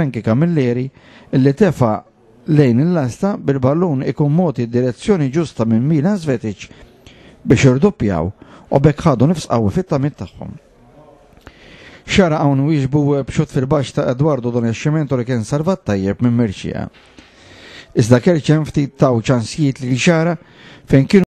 Frankie Camilleri li tefa lejn il-lasta bil-ballun ikun moti direzzjoni ġusta minn Milan Svetic biex irdoppjaw u bekk ħadu nifs qawwi fit tagħhom. Xara hawn wieġbu b'xut fil-baxx ta' Edwardo Don li kien sarvat tajjeb minn Mirċija. Iżda kerċem ftit taw ċansijiet li xara fejn kienu